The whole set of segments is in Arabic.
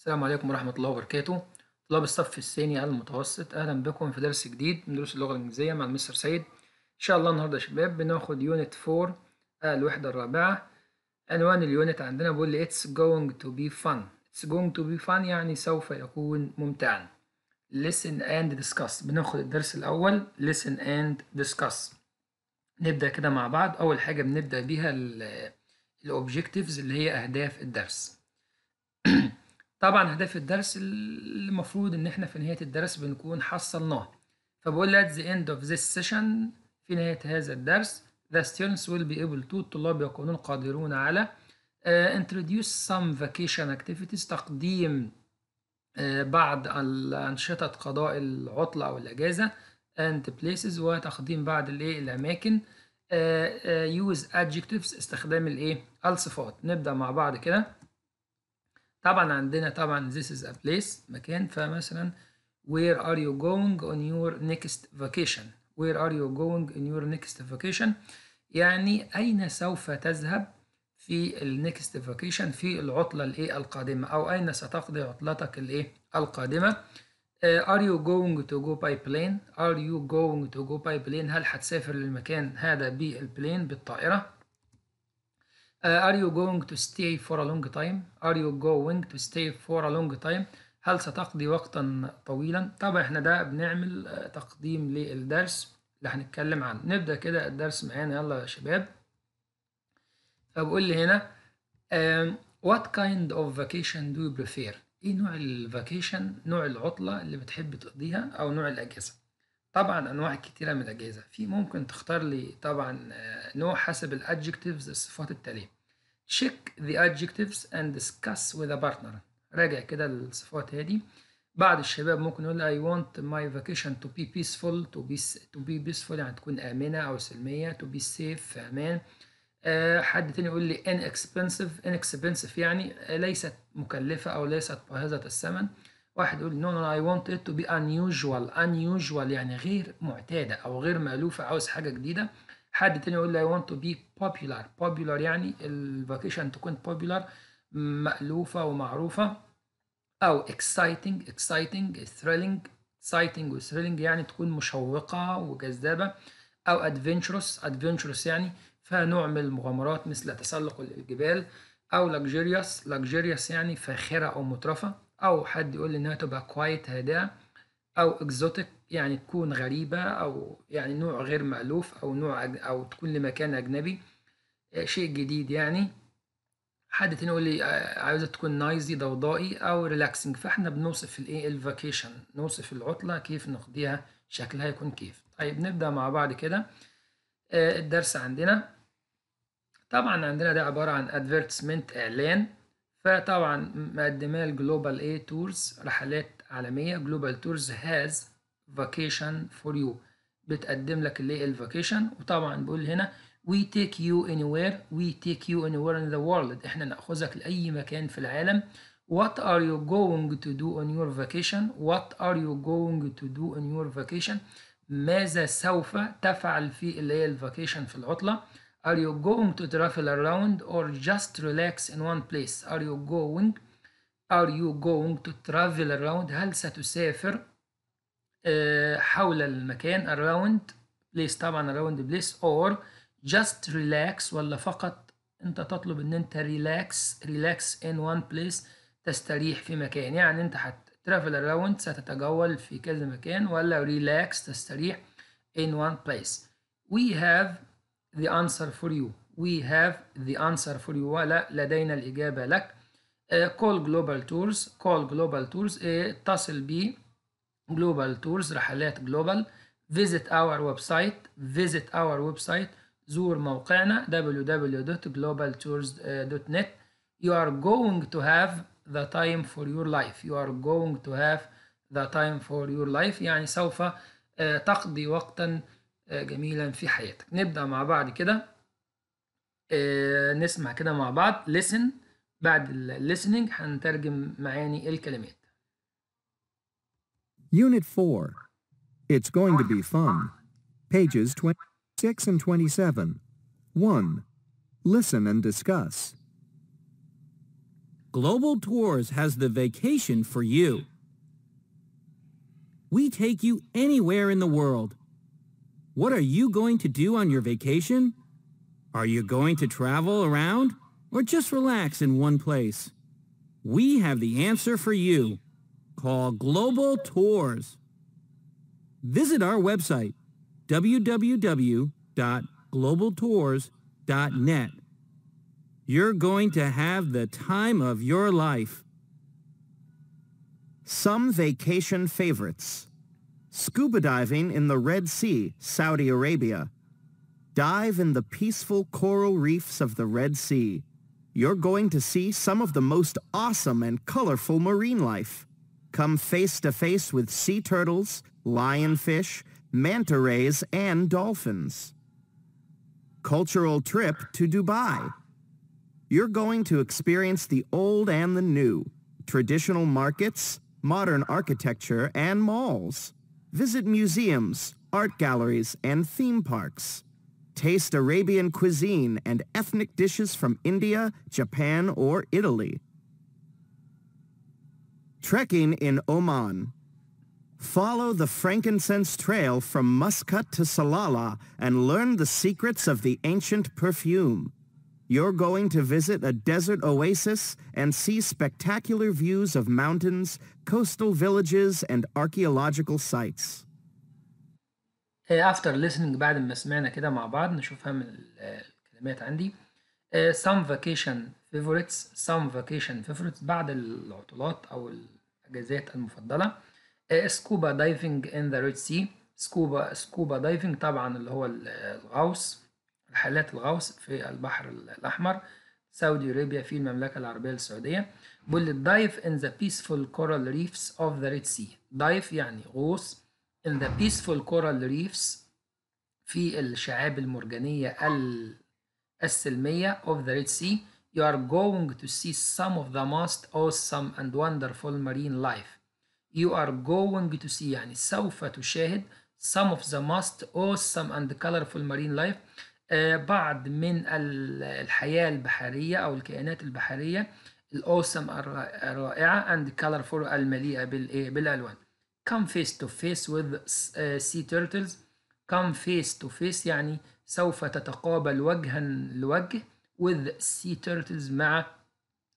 السلام عليكم ورحمة الله وبركاته طلاب الصف الثاني على المتوسط أهلا بكم في درس جديد من دروس اللغة الإنجليزية مع المستر سيد إن شاء الله النهاردة يا شباب بناخد يونت 4 آه، الوحدة الرابعة عنوان اليونت عندنا بيقول لي It's going to be fun It's going to be fun يعني سوف يكون ممتعا Listen and discuss بناخد الدرس الأول Listen and discuss نبدأ كده مع بعض أول حاجة بنبدأ بيها objectives اللي هي أهداف الدرس طبعا أهداف الدرس المفروض إن إحنا في نهاية الدرس بنكون حصلناه فبقول at the end of this session في نهاية هذا الدرس the students will be able to الطلاب يكونون قادرون على uh, introduce some vacation activities تقديم uh, بعض الأنشطة قضاء العطلة أو الأجازة and places وتقديم بعض الإيه الأماكن uh, uh, use adjectives استخدام الإيه الصفات نبدأ مع بعض كده طبعا عندنا طبعا this is a place مكان فمثلا where are you going on your next vacation where are you going on your next vacation يعني أين سوف تذهب في ال next vacation في العطلة الايه القادمة أو أين ستقضي عطلتك الايه القادمة uh, Are you going to go by plane? Are you going to go by plane? هل هتسافر للمكان هذا بالبلين بالطائرة؟ Uh, are you going to stay for a long time? Are you going to stay for a long time? هل ستقضي وقتا طويلا؟ طبعا احنا ده بنعمل uh, تقديم للدرس اللي هنتكلم عنه نبدأ كده الدرس معانا يلا يا شباب فبقول لي هنا um, What kind of vacation do you prefer؟ ايه نوع الفاكيشن نوع العطلة اللي بتحب تقضيها او نوع الاجازة طبعا انواع كتيره من الاجهزه في ممكن تختار لي طبعا آه، نوع حسب الادجكتيفز الصفات التاليه check the adjectives and discuss with a partner راجع كده الصفات هادي بعض الشباب ممكن يقول I want my vacation to be peaceful to be to be peaceful يعني تكون آمنة أو سلمية to be safe في أمان أه حد تاني يقول لي inexpensive inexpensive يعني ليست مكلفة أو ليست باهظة الثمن واحد يقول نو نو اي ونت ات تو بي انيوجوال انيوجوال يعني غير معتاده او غير مالوفه عاوز حاجه جديده حد تاني يقول لي اي ونت تو بي بوبولار بوبولار يعني الفاكيشن تكون بوبولار مألوفة ومعروفة أو اكسايتنج اكسايتنج ثريلينج اكسايتنج وثريلينج يعني تكون مشوقة وجذابة أو ادفنتشرس ادفنتشرس يعني فنوع من المغامرات مثل تسلق الجبال أو luxurious luxurious يعني فاخرة أو مترفة او حد يقول لي انها تبقى كوايت هادئه او اكزوتيك يعني تكون غريبه او يعني نوع غير مألوف او نوع أج... او تكون لمكان اجنبي آه، شيء جديد يعني حد تاني يقول لي آه، عايزة تكون نايزي ضوضائي أو ريلاكسنج فإحنا بنوصف الإيه الفاكيشن نوصف العطلة كيف نقضيها شكلها يكون كيف طيب نبدأ مع بعض كده آه، الدرس عندنا طبعا عندنا ده عبارة عن ادفيرتسمنت إعلان فطبعا مقدماه الجلوبال اي تورز رحلات عالمية جلوبال تورز هاز فاكيشن فور يو بتقدم لك اللي هي الفاكيشن وطبعا بقول هنا وي تيك يو اني وير وي تيك يو اني وير ان ذا وورلد احنا ناخذك لاي مكان في العالم what are you going to do on your vacation what are you going to do on your vacation ماذا سوف تفعل في اللي هي الفاكيشن في العطله Are you going to travel around or just relax in one place? Are you going Are you going to travel around هل ستسافر حول المكان around place طبعا around place or just relax ولا فقط انت تطلب ان انت relax relax in one place تستريح في مكان يعني انت حت travel around ستتجول في كذا مكان ولا relax تستريح in one place we have the answer for you we have the answer for you ولا لدينا الإجابة لك uh, call global tours call global tours uh, اتصل ب global tours رحلات global visit our website visit our website زور موقعنا www.globaltours.net you are going to have the time for your life you are going to have the time for your life يعني سوف uh, تقضي وقتا جميلا في حياتك نبدأ مع بعض كده نسمع كده مع بعض listen بعد listening هنترجم معاني الكلمات Unit 4 It's going to be fun Pages 26 and 27 1. Listen and discuss Global Tours has the vacation for you. We take you anywhere in the world What are you going to do on your vacation? Are you going to travel around or just relax in one place? We have the answer for you. Call Global Tours. Visit our website, www.globaltours.net. You're going to have the time of your life. Some vacation favorites. Scuba diving in the Red Sea, Saudi Arabia. Dive in the peaceful coral reefs of the Red Sea. You're going to see some of the most awesome and colorful marine life. Come face to face with sea turtles, lionfish, manta rays, and dolphins. Cultural trip to Dubai. You're going to experience the old and the new, traditional markets, modern architecture, and malls. Visit museums, art galleries, and theme parks. Taste Arabian cuisine and ethnic dishes from India, Japan, or Italy. Trekking in Oman. Follow the frankincense trail from Muscat to Salalah and learn the secrets of the ancient perfume. You're going to visit a desert oasis and see spectacular views of mountains, coastal villages, and archaeological sites. Hey, uh, after listening بعد ما سمعنا كده مع بعض نشوف الكلمات عندي. Uh, some vacation favorites some vacation favorites بعد العطلات أو الأجازات المفضلة. Uh, scuba diving in the Red Sea scuba scuba diving طبعا اللي هو الغوص. رحلات الغوص في البحر الأحمر سعودي أرابيا في المملكة العربية السعودية بيقول لي in the peaceful coral reefs of the Red Sea دايف يعني غوص in the peaceful coral reefs في الشعاب المرجانية السلمية of the Red Sea you are going to see some of the most awesome and wonderful marine life you are going to see يعني سوف تشاهد some of the most awesome and colorful marine life آه، بعض من الحياة البحرية أو الكائنات البحرية الأوسم الرائعة and colorful المليئة إيه، بالألوان come face to face with آه، sea turtles come face to face يعني سوف تتقابل وجها لوجه with sea turtles مع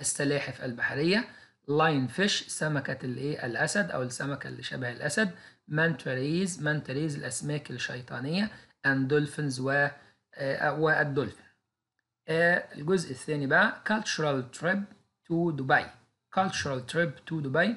السلاحف البحرية لاين فيش سمكة الايه الأسد أو السمكة اللي شبه الأسد مانتريز مانتريز الأسماك الشيطانية and dolphins و والدولفين الجزء الثاني بقى cultural trip to دبي cultural trip to دبي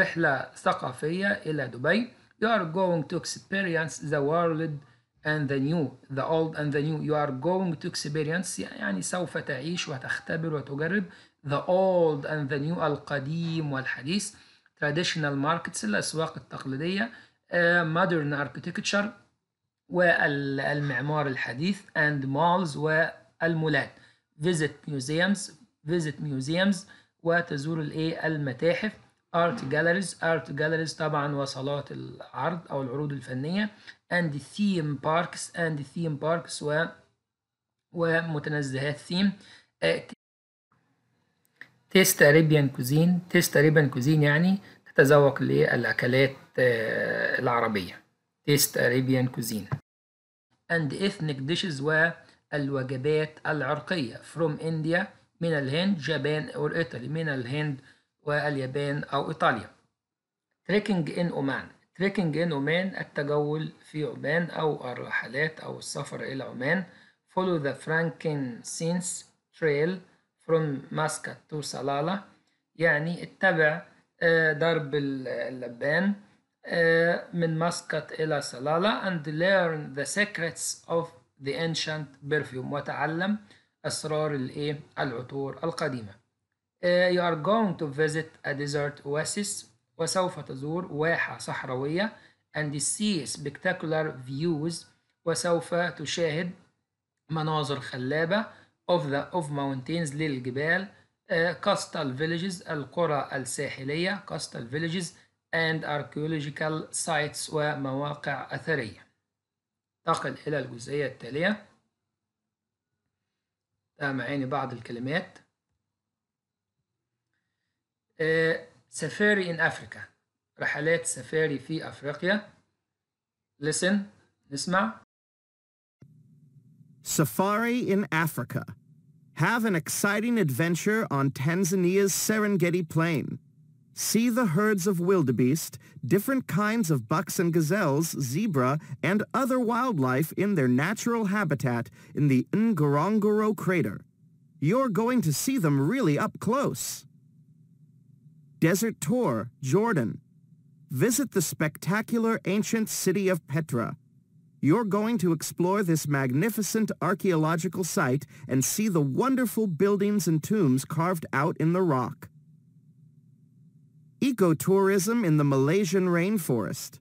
رحلة ثقافية إلى دبي you are going to experience the world and the new the old and the new you are going to experience يعني سوف تعيش وتختبر وتجرب the old and the new القديم والحديث traditional markets الأسواق التقليدية modern architecture والمعمار الحديث and malls والمولات visit museums visit museums وتزور الايه المتاحف art galleries art galleries طبعا وصالات العرض او العروض الفنيه and theme parks and theme parks و ومتنزهات ثيم تيست اريبيان كوزين تيست اريبيان كوزين يعني تتذوق الاكلات آه، العربيه تيست اريبيان كوزين and ethnic dishes والوجبات العرقية from India من الهند جابان or Italy من الهند واليابان أو إيطاليا trekking in Oman trekking in Oman التجول في عمان أو الرحلات أو السفر إلى عمان follow the frankincense trail from Muscat to Salalah يعني اتبع درب اللبان من مسقط إلى صلالة and learn the secrets of the ancient perfume وتعلم أسرار الإيه العطور القديمة you are going to visit a desert oasis وسوف تزور واحة صحراوية and see spectacular views وسوف تشاهد مناظر خلابة of the of mountains للجبال coastal villages القرى الساحلية coastal villages and archaeological sites ومواقع أثرية تقل إلى الجزئية التالية معيني بعض الكلمات سفاري in Africa رحلات سفاري في أفريقيا listen نسمع Safari in Africa. Have an exciting adventure on Tanzania's Serengeti Plain. See the herds of wildebeest, different kinds of bucks and gazelles, zebra, and other wildlife in their natural habitat in the Ngorongoro crater. You're going to see them really up close. Desert Tour, Jordan. Visit the spectacular ancient city of Petra. You're going to explore this magnificent archaeological site and see the wonderful buildings and tombs carved out in the rock. Ecotourism in the Malaysian Rainforest.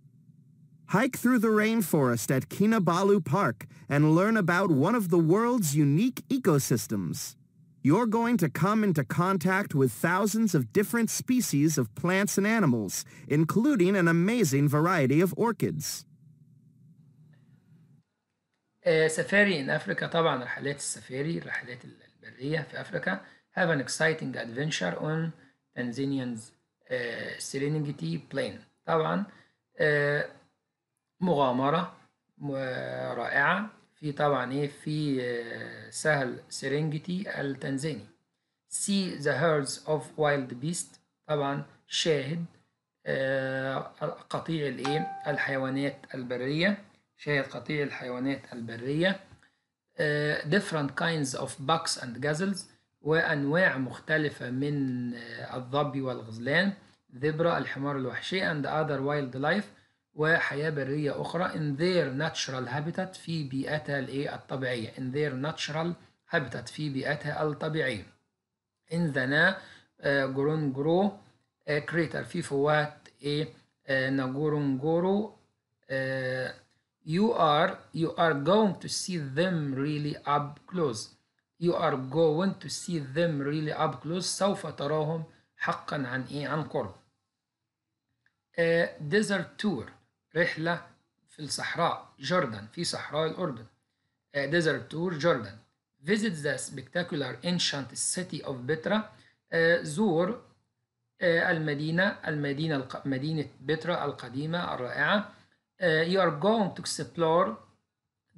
Hike through the rainforest at Kinabalu Park and learn about one of the world's unique ecosystems. You're going to come into contact with thousands of different species of plants and animals, including an amazing variety of orchids. سفاري uh, in Africa طبعا رحلات السفاري الرحلات البرية في أفريقيا have an exciting adventure on Tanzanian's سيرينجتي آه، بلين طبعا آه، مغامرة رائعة في طبعا ايه في آه، سهل سيرينجتي التنزاني سي ذا هيردز اوف وايلد بيست طبعا شاهد قطيع الايه الحيوانات البرية شاهد قطيع الحيوانات البرية different kinds of bucks and gazelles وأنواع مختلفة من الظبي والغزلان زبرة الحمار الوحشي and other wildlife وحياة برية أخرى in their natural habitat في بيئتها الطبيعية in their natural habitat في بيئتها الطبيعية in the na جورونجرو crater في فوات إيه you are you are going to see them really up close you are going to see them really up close سوف تراهم حقا عن ايه عن قرب uh, desert tour رحلة في الصحراء جردن في صحراء الأردن uh, desert tour جردن visit the spectacular ancient city of Petra uh, زور uh, المدينة المدينة الق... مدينة بترا القديمة الرائعة uh, you are going to explore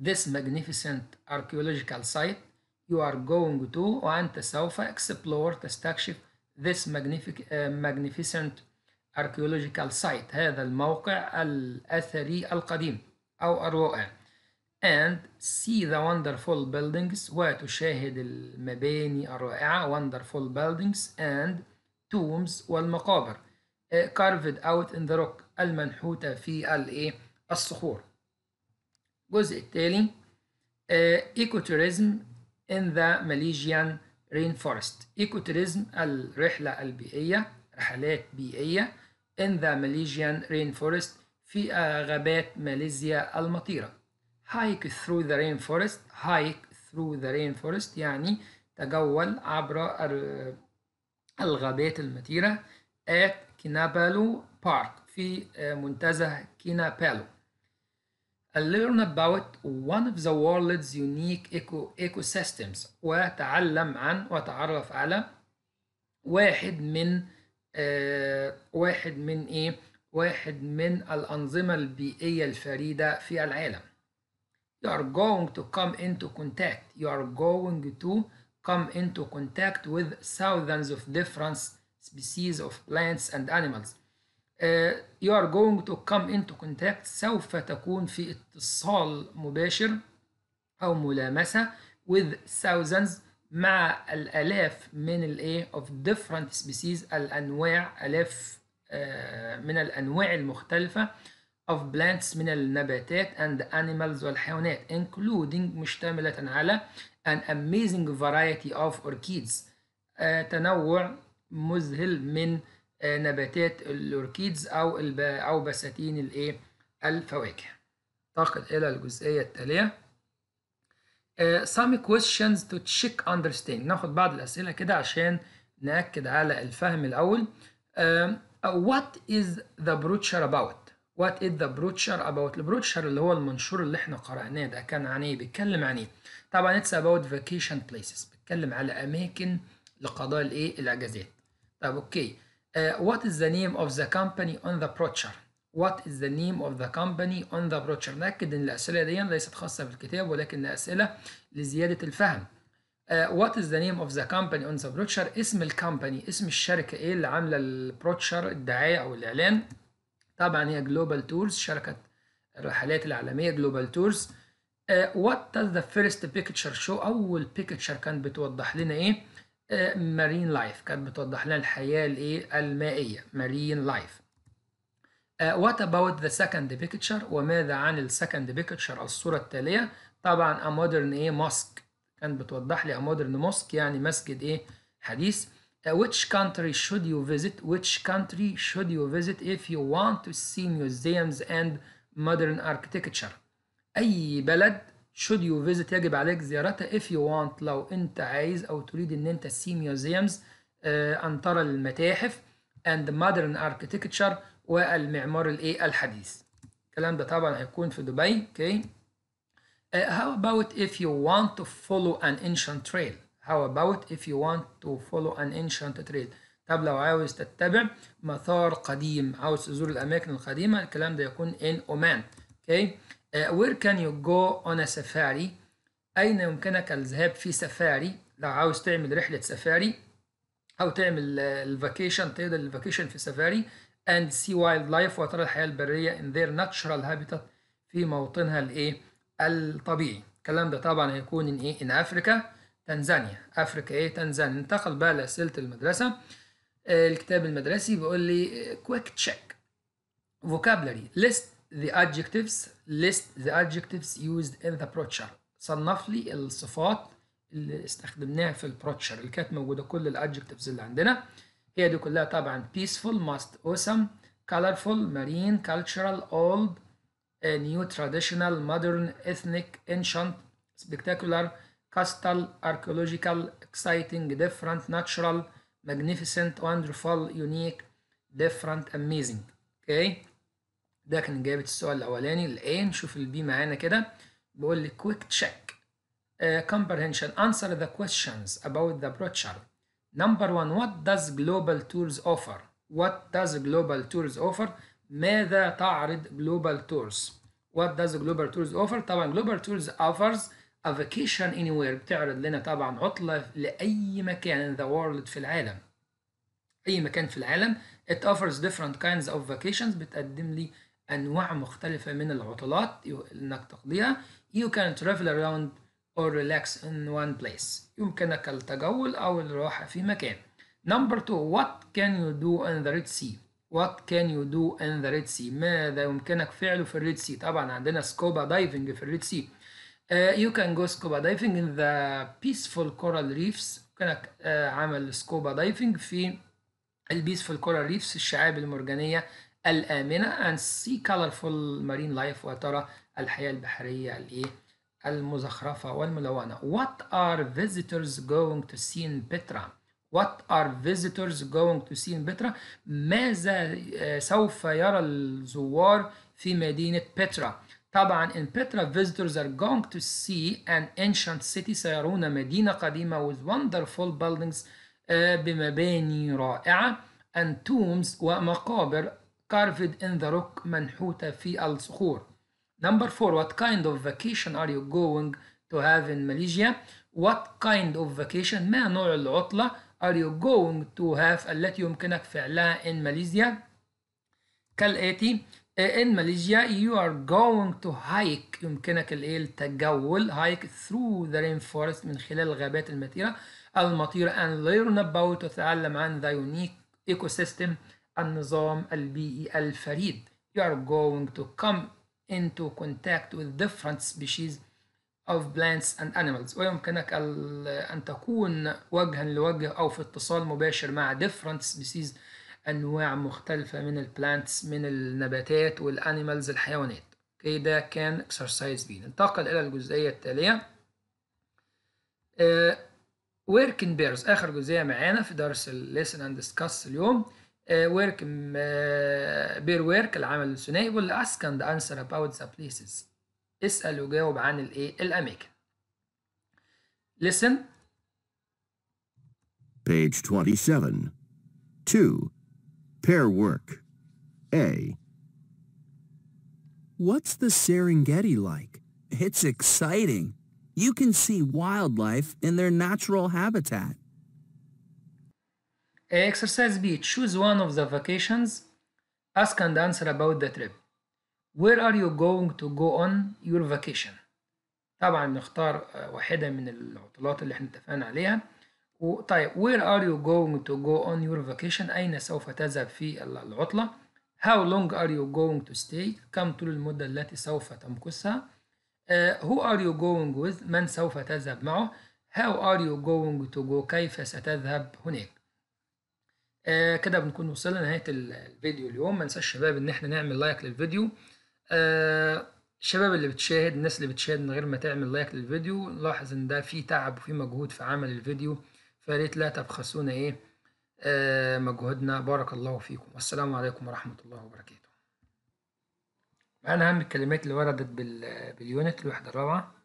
this magnificent archaeological site you are going to وأنت سوف explore تستكشف this magnificent archaeological site هذا الموقع الأثري القديم أو الرائع and see the wonderful buildings وتشاهد المباني الرائعة wonderful buildings and tombs والمقابر carved out in the rock المنحوتة في الصخور الجزء التالي ايكوتوريزم in the Malaysian rainforest Ecotourism الرحلة البيئية رحلات بيئية in the Malaysian rainforest في غابات ماليزيا المطيرة hike through the rainforest hike through the rainforest يعني تجول عبر الغابات المطيرة at Kinabalu Park في منتزه كينابالو learn about one of the world's unique eco ecosystems وتعلم عن وتعرف على واحد من آه واحد من ايه واحد من الأنظمة البيئية الفريدة في العالم you are going to come into contact you are going to come into contact with thousands of different species of plants and animals you are going to come into contact سوف تكون في اتصال مباشر أو ملامسة with thousands مع الآلاف من الايه of different species الأنواع آلاف من الأنواع المختلفة of plants من النباتات and animals والحيوانات including مشتملة على an amazing variety of orchids تنوع مذهل من آه، نباتات الاوركيدز او او بساتين الايه الفواكه ننتقل الى الجزئيه التاليه uh, some questions to check understand ناخد بعض الاسئله كده عشان ناكد على الفهم الاول uh, what is the brochure about what is the brochure about البروتشر اللي هو المنشور اللي احنا قرأناه ده كان عن ايه بيتكلم عن ايه طبعا it's about vacation places بيتكلم على اماكن لقضاء الايه الاجازات طب اوكي okay. Uh, what is the name of the company on the brochure what is the name of the company on the brochure نأكد ان الأسئلة دي ليست خاصة بالكتاب ولكن أسئلة لزيادة الفهم uh, what is the name of the company on the brochure اسم الكمباني اسم الشركة ايه اللي عاملة البروتشر الدعاية او الإعلان طبعا هي جلوبال تورز شركة الرحلات العالمية جلوبال تورز uh, what does the first picture show أول picture كانت بتوضح لنا ايه مارين لايف كانت بتوضح لنا الحياة الايه المائية مارين لايف وات اباوت ذا سكند بيكتشر وماذا عن السكند بيكتشر الصورة التالية طبعا ا مودرن ايه ماسك كانت بتوضح لي ا مودرن ماسك يعني مسجد ايه حديث uh, which country should you visit which country should you visit if you want to see museums and modern architecture أي بلد should you visit يجب عليك زيارتها if you want لو انت عايز او تريد ان انت تسي museums آه، ان ترى المتاحف and modern architecture والمعمار الايه الحديث الكلام ده طبعا هيكون في دبي اوكي okay. uh, how about if you want to follow an ancient trail how about if you want to follow an ancient trail طب لو عاوز تتبع مثار قديم عاوز تزور الاماكن القديمه الكلام ده يكون in Oman اوكي okay. Uh, where can you go on a safari أين يمكنك الذهاب في سفاري لو عاوز تعمل رحلة سفاري أو تعمل uh, الفاكيشن تقدر الفاكيشن في سفاري and see wildlife وترى الحياة البرية in their natural habitat في موطنها الإيه الطبيعي الكلام ده طبعا هيكون إن إيه in أفريكا تنزانيا أفريكا إيه تنزانيا ننتقل بقى لأسئلة المدرسة uh, الكتاب المدرسي بيقول لي quick check vocabulary list the adjectives list the adjectives used in the brochure صنف لي الصفات اللي استخدمناها في البروتشر اللي كانت موجوده كل الادجكتيفز اللي عندنا هي دي كلها طبعا peaceful must awesome colorful marine cultural old new traditional modern ethnic ancient spectacular coastal archaeological exciting different natural magnificent wonderful unique different amazing okay ده كان إجابة السؤال الأولاني الـ A نشوف الـ B معانا كده بيقول لي quick check uh, comprehension answer the questions about the brochure number one what does global tours offer what does global tours offer ماذا تعرض global tours what does global tours offer طبعا global tours offers a vacation anywhere بتعرض لنا طبعا عطلة لأي مكان in the world في العالم أي مكان في العالم it offers different kinds of vacations بتقدم لي أنواع مختلفة من العطلات إنك تقضيها you can travel around or relax in one place يمكنك التجول أو الراحة في مكان number two what can you do in the Red Sea what can you do in the Red Sea ماذا يمكنك فعله في Red Sea طبعا عندنا سكوبا diving في Red Sea uh, you can go scuba diving in the peaceful coral reefs يمكنك uh, عمل سكوبا diving في البيسفول كورال ريفس الشعاب المرجانية الآمنة and see colorful marine life وترى الحياة البحرية الإيه المزخرفة والملونة What are visitors going to see in Petra? What are visitors going to see in Petra? ماذا سوف يرى الزوار في مدينة بترا؟ طبعا in Petra visitors are going to see an ancient city سيرون مدينة قديمة with wonderful buildings بمباني رائعة and tombs ومقابر carved in the rock منحوتة في الصخور number four what kind of vacation are you going to have in Malaysia what kind of vacation ما نوع العطلة are you going to have التي يمكنك فعلها in Malaysia كالآتي in Malaysia you are going to hike يمكنك الايه التجول hike through the rainforest من خلال الغابات المثيرة المطيرة and learn about وتتعلم عن the unique ecosystem النظام البيئي الفريد you are going to come into contact with different species of plants and animals ويمكنك أن تكون وجها لوجه أو في اتصال مباشر مع different species أنواع مختلفة من plants من النباتات والأنيمالز الحيوانات اوكي ده كان exercise بي ننتقل إلى الجزئية التالية آه، working bears آخر جزئية معانا في درس الليسن اند ديسكاس اليوم work بير work العمل الثنائي will ask and answer about the places اسأل وجاوب عن الايه الأماكن listen page 27 2 pair work A What's the Serengeti like? It's exciting. You can see wildlife in their natural habitat. Exercise B. Choose one of the vacations. Ask and answer about the trip. Where are you going to go on your vacation? طبعا نختار واحدة من العطلات اللي احنا اتفقنا عليها. طيب where are you going to go on your vacation أين سوف تذهب في العطلة how long are you going to stay كم طول المدة التي سوف تمكثها uh, who are you going with من سوف تذهب معه how are you going to go كيف ستذهب هناك آه كده بنكون وصلنا لنهايه الفيديو اليوم ما ننساش شباب ان احنا نعمل لايك للفيديو آه الشباب اللي بتشاهد الناس اللي بتشاهد من غير ما تعمل لايك للفيديو نلاحظ ان ده في تعب وفي مجهود في عمل الفيديو فريت لا تبخسونا ايه آه مجهودنا بارك الله فيكم والسلام عليكم ورحمه الله وبركاته معنا اهم الكلمات اللي وردت باليونت الوحده الرابعه